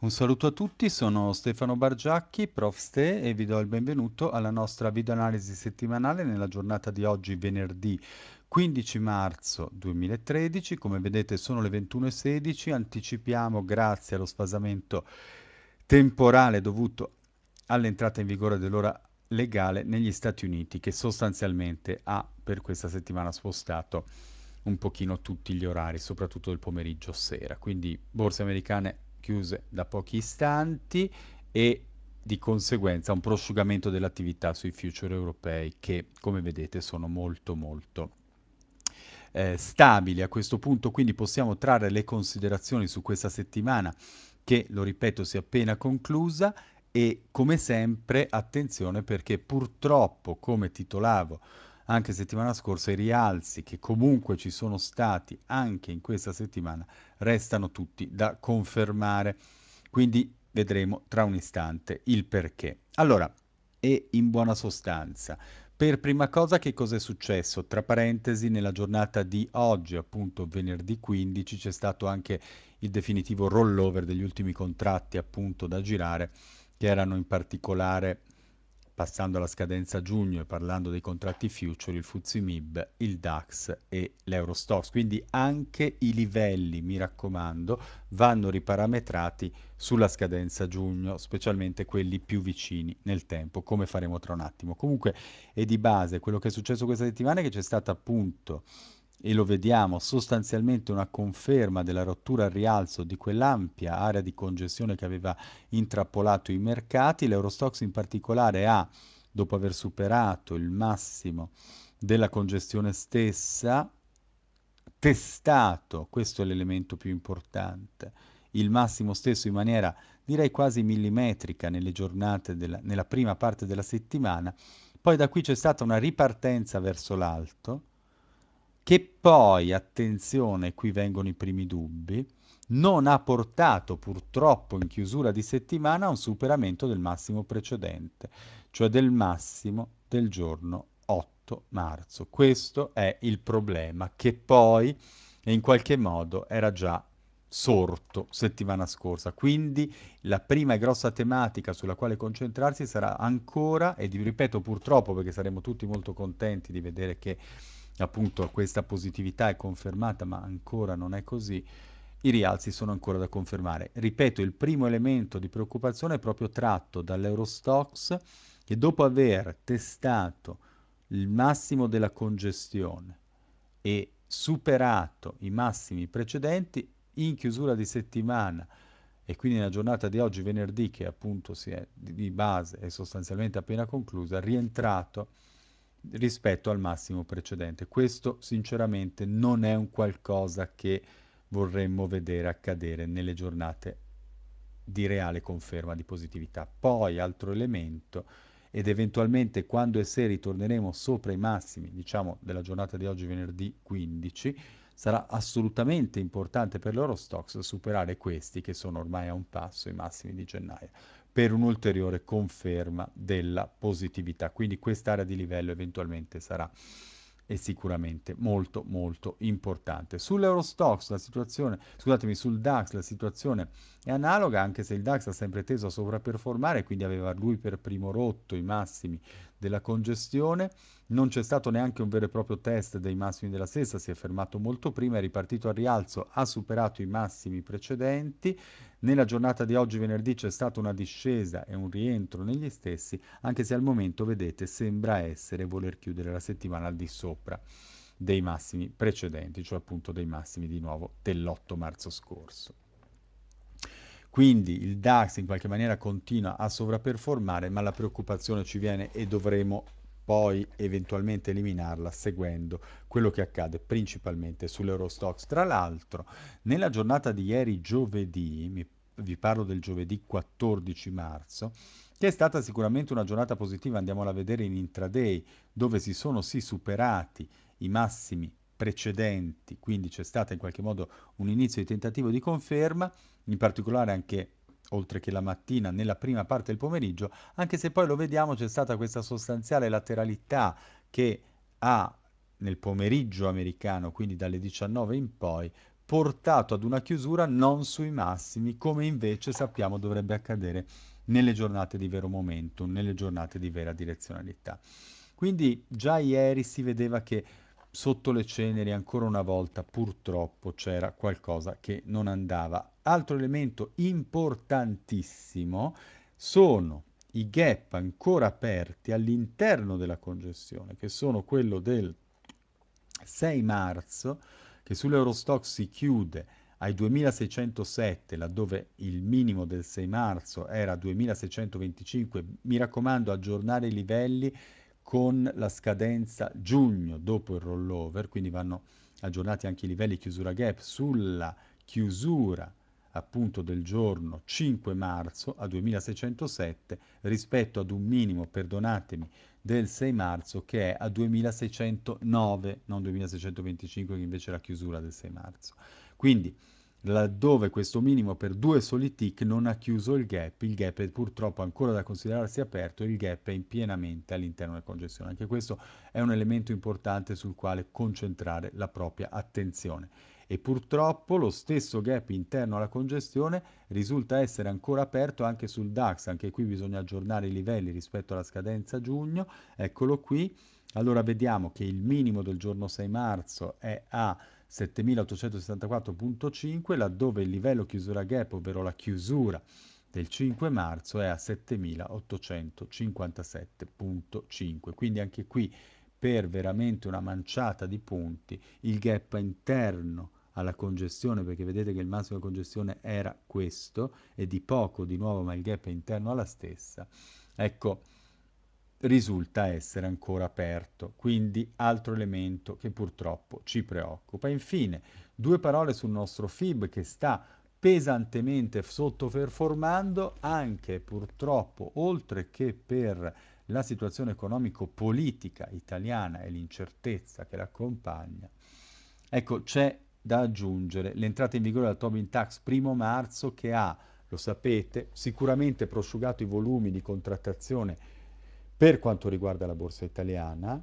Un saluto a tutti, sono Stefano Bargiacchi, prof STE e vi do il benvenuto alla nostra videoanalisi settimanale nella giornata di oggi, venerdì 15 marzo 2013. Come vedete sono le 21.16, anticipiamo grazie allo sfasamento temporale dovuto all'entrata in vigore dell'ora legale negli Stati Uniti che sostanzialmente ha per questa settimana spostato un pochino tutti gli orari, soprattutto del pomeriggio sera. Quindi borse americane chiuse da pochi istanti e di conseguenza un prosciugamento dell'attività sui future europei che come vedete sono molto molto eh, stabili. A questo punto quindi possiamo trarre le considerazioni su questa settimana che, lo ripeto, si è appena conclusa e come sempre attenzione perché purtroppo, come titolavo anche settimana scorsa, i rialzi che comunque ci sono stati anche in questa settimana restano tutti da confermare. Quindi vedremo tra un istante il perché. Allora, e in buona sostanza, per prima cosa che cosa è successo? Tra parentesi, nella giornata di oggi, appunto venerdì 15, c'è stato anche il definitivo rollover degli ultimi contratti appunto da girare, che erano in particolare passando alla scadenza giugno e parlando dei contratti future, il FUZIMIB, il DAX e l'Eurostox. Quindi anche i livelli, mi raccomando, vanno riparametrati sulla scadenza giugno, specialmente quelli più vicini nel tempo, come faremo tra un attimo. Comunque è di base quello che è successo questa settimana è che c'è stata appunto e lo vediamo, sostanzialmente una conferma della rottura al rialzo di quell'ampia area di congestione che aveva intrappolato i mercati. L'Eurostox in particolare ha, dopo aver superato il massimo della congestione stessa, testato, questo è l'elemento più importante, il massimo stesso in maniera direi quasi millimetrica nelle giornate della, nella prima parte della settimana, poi da qui c'è stata una ripartenza verso l'alto, che poi, attenzione, qui vengono i primi dubbi, non ha portato purtroppo in chiusura di settimana a un superamento del massimo precedente, cioè del massimo del giorno 8 marzo. Questo è il problema che poi in qualche modo era già sorto settimana scorsa. Quindi la prima e grossa tematica sulla quale concentrarsi sarà ancora, e vi ripeto purtroppo perché saremo tutti molto contenti di vedere che appunto questa positività è confermata ma ancora non è così, i rialzi sono ancora da confermare. Ripeto, il primo elemento di preoccupazione è proprio tratto dall'Eurostox che dopo aver testato il massimo della congestione e superato i massimi precedenti in chiusura di settimana e quindi nella giornata di oggi venerdì che appunto si è di base e sostanzialmente appena conclusa, rientrato rispetto al massimo precedente. Questo sinceramente non è un qualcosa che vorremmo vedere accadere nelle giornate di reale conferma di positività. Poi altro elemento ed eventualmente quando e se ritorneremo sopra i massimi, diciamo della giornata di oggi venerdì 15, sarà assolutamente importante per l'Eurostox superare questi che sono ormai a un passo i massimi di gennaio per un'ulteriore conferma della positività. Quindi quest'area di livello eventualmente sarà sicuramente molto molto importante. Sull'Eurostox la situazione, scusatemi, sul DAX la situazione è analoga, anche se il DAX ha sempre teso a sovraperformare, quindi aveva lui per primo rotto i massimi della congestione, non c'è stato neanche un vero e proprio test dei massimi della stessa, si è fermato molto prima, è ripartito al rialzo, ha superato i massimi precedenti, nella giornata di oggi venerdì c'è stata una discesa e un rientro negli stessi, anche se al momento vedete sembra essere voler chiudere la settimana al di sopra dei massimi precedenti, cioè appunto dei massimi di nuovo dell'8 marzo scorso. Quindi il DAX in qualche maniera continua a sovraperformare, ma la preoccupazione ci viene e dovremo poi eventualmente eliminarla seguendo quello che accade principalmente sull'Eurostox. Tra l'altro, nella giornata di ieri giovedì, mi, vi parlo del giovedì 14 marzo, che è stata sicuramente una giornata positiva, andiamola a vedere in intraday, dove si sono sì superati i massimi precedenti, quindi c'è stato in qualche modo un inizio di tentativo di conferma, in particolare anche oltre che la mattina nella prima parte del pomeriggio, anche se poi lo vediamo c'è stata questa sostanziale lateralità che ha nel pomeriggio americano, quindi dalle 19 in poi, portato ad una chiusura non sui massimi, come invece sappiamo dovrebbe accadere nelle giornate di vero momento, nelle giornate di vera direzionalità. Quindi già ieri si vedeva che sotto le ceneri ancora una volta purtroppo c'era qualcosa che non andava. Altro elemento importantissimo sono i gap ancora aperti all'interno della congestione, che sono quello del 6 marzo, che sull'Eurostock si chiude ai 2607, laddove il minimo del 6 marzo era 2625. Mi raccomando, aggiornare i livelli con la scadenza giugno dopo il rollover, quindi vanno aggiornati anche i livelli chiusura gap sulla chiusura appunto del giorno 5 marzo a 2607 rispetto ad un minimo, perdonatemi, del 6 marzo che è a 2609, non 2625 che invece è la chiusura del 6 marzo. Quindi laddove questo minimo per due soli tick non ha chiuso il gap, il gap è purtroppo ancora da considerarsi aperto, il gap è pienamente all'interno della congestione. Anche questo è un elemento importante sul quale concentrare la propria attenzione. E purtroppo lo stesso gap interno alla congestione risulta essere ancora aperto anche sul DAX, anche qui bisogna aggiornare i livelli rispetto alla scadenza giugno, eccolo qui. Allora vediamo che il minimo del giorno 6 marzo è a 7874.5 laddove il livello chiusura gap, ovvero la chiusura del 5 marzo è a 7857.5 quindi anche qui per veramente una manciata di punti il gap interno alla congestione perché vedete che il massimo di congestione era questo e di poco di nuovo ma il gap interno alla stessa ecco risulta essere ancora aperto, quindi altro elemento che purtroppo ci preoccupa. Infine, due parole sul nostro FIB che sta pesantemente sottoperformando anche purtroppo, oltre che per la situazione economico-politica italiana e l'incertezza che l'accompagna. Ecco, c'è da aggiungere l'entrata in vigore del Tobin Tax primo marzo che ha, lo sapete, sicuramente prosciugato i volumi di contrattazione per quanto riguarda la borsa italiana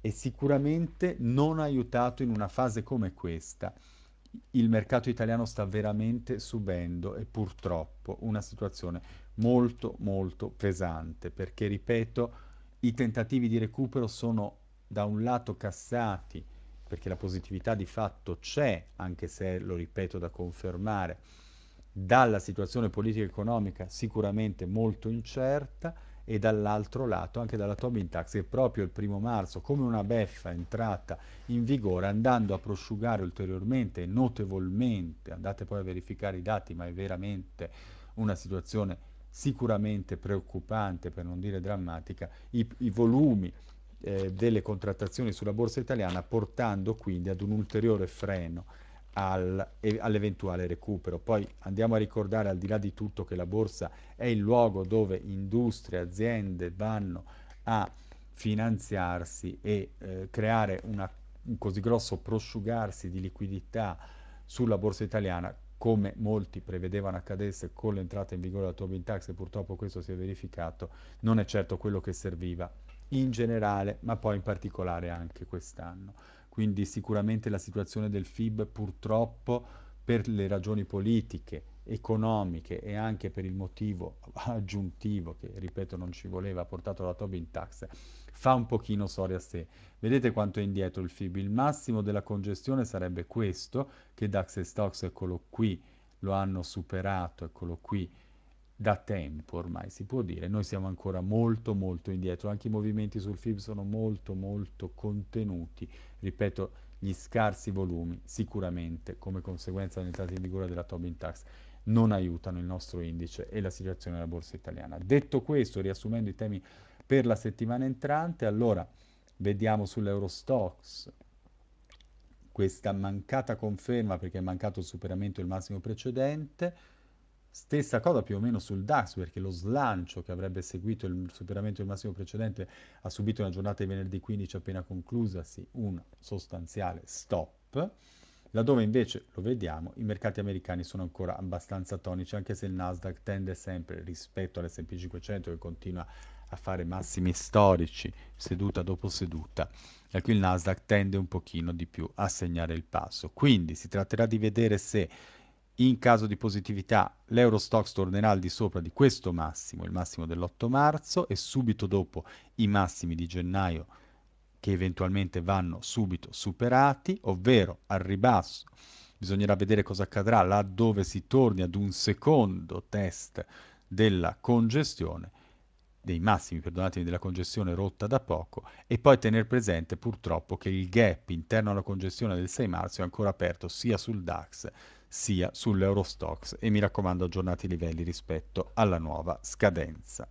e sicuramente non ha aiutato in una fase come questa. Il mercato italiano sta veramente subendo e purtroppo una situazione molto molto pesante perché ripeto i tentativi di recupero sono da un lato cassati perché la positività di fatto c'è anche se lo ripeto da confermare dalla situazione politica economica sicuramente molto incerta e dall'altro lato anche dalla Tobin Tax che proprio il primo marzo come una beffa è entrata in vigore andando a prosciugare ulteriormente e notevolmente, andate poi a verificare i dati ma è veramente una situazione sicuramente preoccupante per non dire drammatica i, i volumi eh, delle contrattazioni sulla borsa italiana portando quindi ad un ulteriore freno al, all'eventuale recupero. Poi andiamo a ricordare al di là di tutto che la borsa è il luogo dove industrie, aziende vanno a finanziarsi e eh, creare una, un così grosso prosciugarsi di liquidità sulla borsa italiana come molti prevedevano accadesse con l'entrata in vigore della Tobin Tax e purtroppo questo si è verificato, non è certo quello che serviva in generale, ma poi in particolare anche quest'anno. Quindi sicuramente la situazione del FIB purtroppo per le ragioni politiche, economiche e anche per il motivo aggiuntivo che, ripeto, non ci voleva, portato la Tobin Tax, fa un pochino storia a sé. Vedete quanto è indietro il FIB? Il massimo della congestione sarebbe questo, che DAX e Stocks, eccolo qui, lo hanno superato, eccolo qui, da tempo ormai si può dire, noi siamo ancora molto molto indietro, anche i movimenti sul FIB sono molto molto contenuti, ripeto gli scarsi volumi sicuramente come conseguenza dell'entrata in vigore della Tobin Tax non aiutano il nostro indice e la situazione della borsa italiana. Detto questo, riassumendo i temi per la settimana entrante, allora vediamo sull'Eurostox questa mancata conferma perché è mancato il superamento del massimo precedente, Stessa cosa più o meno sul DAX, perché lo slancio che avrebbe seguito il superamento del massimo precedente ha subito una giornata di venerdì 15 appena conclusasi un sostanziale stop, laddove invece, lo vediamo, i mercati americani sono ancora abbastanza tonici, anche se il Nasdaq tende sempre rispetto all'S&P 500 che continua a fare massimi storici seduta dopo seduta e qui il Nasdaq tende un pochino di più a segnare il passo. Quindi si tratterà di vedere se in caso di positività, l'Eurostox tornerà al di sopra di questo massimo, il massimo dell'8 marzo, e subito dopo i massimi di gennaio che eventualmente vanno subito superati, ovvero al ribasso. Bisognerà vedere cosa accadrà laddove si torni ad un secondo test della congestione, dei massimi, perdonatemi, della congestione rotta da poco, e poi tenere presente purtroppo che il gap interno alla congestione del 6 marzo è ancora aperto sia sul DAX sia sull'Eurostox e mi raccomando aggiornate i livelli rispetto alla nuova scadenza.